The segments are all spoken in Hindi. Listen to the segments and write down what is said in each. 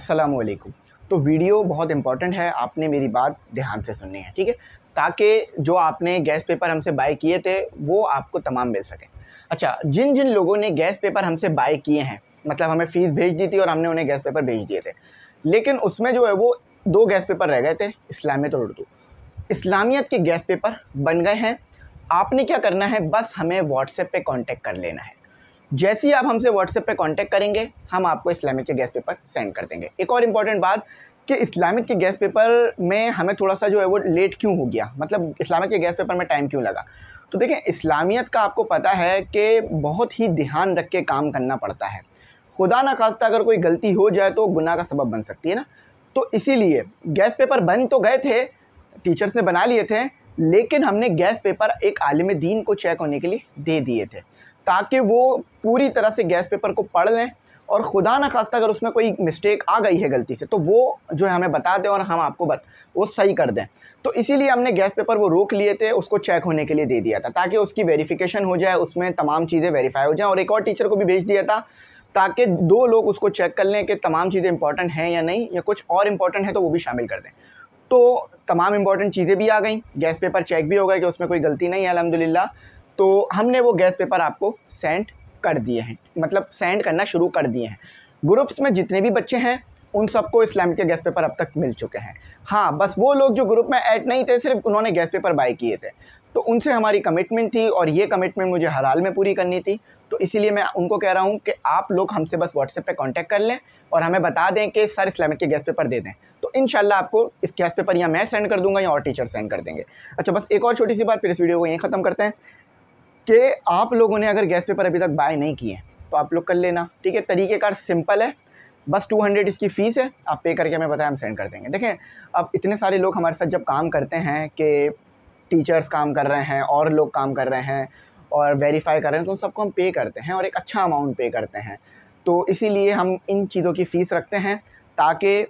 अस्सलाम वालेकुम तो वीडियो बहुत इंपॉर्टेंट है आपने मेरी बात ध्यान से सुननी है ठीक है ताकि जो आपने गैस पेपर हमसे बाय किए थे वो आपको तमाम मिल सकें अच्छा जिन जिन लोगों ने गैस पेपर हमसे बाय किए हैं मतलब हमें फ़ीस भेज दी थी और हमने उन्हें गैस पेपर भेज दिए थे लेकिन उसमें जो है वो दो गैस पेपर रह गए थे इस्लामियत और उर्दू इस्लामियत के गैस पेपर बन गए हैं आपने क्या करना है बस हमें व्हाट्सएप पे कांटेक्ट कर लेना है जैसे ही आप हमसे व्हाट्सएप पे कांटेक्ट करेंगे हम आपको इस्लामिक के गैस पेपर सेंड कर देंगे एक और इम्पॉर्टेंट बात कि इस्लामिक के गैस पेपर में हमें थोड़ा सा जो है वो लेट क्यों हो गया मतलब इस्लामिक के गैस पेपर में टाइम क्यों लगा तो देखें इस्लामियत का आपको पता है कि बहुत ही ध्यान रख के काम करना पड़ता है खुदा ना खास्ता अगर कोई गलती हो जाए तो गुनाह का सबब बन सकती है ना तो इसीलिए गैस पेपर बन तो गए थे टीचर्स ने बना लिए थे लेकिन हमने गैस पेपर एक आलिम दीन को चेक होने के लिए दे दिए थे ताकि वो पूरी तरह से गैस पेपर को पढ़ लें और ख़ुदा न खास्ता अगर उसमें कोई मिस्टेक आ गई है गलती से तो वो जो है हमें बता दें और हम आपको बत वो सही कर दें तो इसीलिए हमने गैस पेपर वो रोक लिए थे उसको चेक होने के लिए दे दिया था ताकि उसकी वेरिफिकेशन हो जाए उसमें तमाम चीज़ें वेरीफाई हो जाएँ और एक और टीचर को भी भेज दिया था ताकि दो लोग उसको चेक कर लें कि तमाम चीज़ें इंपॉर्टेंट हैं या नहीं या कुछ और इंपॉर्टेंट है तो वो भी शामिल कर दें तो तमाम इंपॉर्टेंट चीज़ें भी आ गई गैस पेपर चेक भी हो गया कि उसमें कोई गलती नहीं है अलहमदिल्ला तो हमने वो गैस पेपर आपको सेंड कर दिए हैं मतलब सेंड करना शुरू कर दिए हैं ग्रुप्स में जितने भी बच्चे हैं उन सबको इस्लामिक के गैस पेपर अब तक मिल चुके हैं हाँ बस वो लोग जो ग्रुप में ऐड नहीं थे सिर्फ उन्होंने गैस पेपर बाय किए थे तो उनसे हमारी कमिटमेंट थी और ये कमिटमेंट मुझे हर हाल में पूरी करनी थी तो इसीलिए मैं उनको कह रहा हूँ कि आप लोग हमसे बस व्हाट्सएप पे कांटेक्ट कर लें और हमें बता दें कि सर इस्लामिक के गैस पेपर दे दें तो इन आपको इस गैस पेपर या मैं सेंड कर दूँगा या और टीचर सेंड कर देंगे अच्छा बस एक और छोटी सी बात फिर इस वीडियो को यहीं ख़त्म करते हैं कि आप लोगों ने अगर गैस पेपर अभी तक बाय नहीं किए तो आप लोग कर लेना ठीक है तरीक़ेकार सिंपल है बस टू हंड्रेड इसकी फ़ीस है आप पे करके हमें बताएं हम सेंड कर देंगे देखें अब इतने सारे लोग हमारे साथ जब काम करते हैं कि टीचर्स काम कर रहे हैं और लोग काम कर रहे हैं और वेरीफाई कर रहे हैं तो उन सबको हम पे करते हैं और एक अच्छा अमाउंट पे करते हैं तो इसीलिए हम इन चीज़ों की फ़ीस रखते हैं ताकि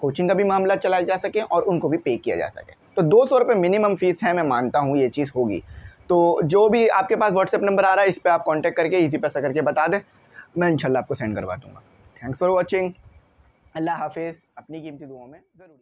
कोचिंग का भी मामला चलाया जा सके और उनको भी पे किया जा सके तो दो सौ मिनिमम फ़ीस है मैं मानता हूँ ये चीज़ होगी तो जो भी आपके पास व्हाट्सएप नंबर आ रहा है इस पर आप कॉन्टैक्ट करके इसी पैसा करके बता दें मैं इनशाला आपको सेंड करवा दूँगा थैंक्स फॉर वॉचिंग अल्लाह हाफिज़ अपनी कीमती दुआओं में ज़रूर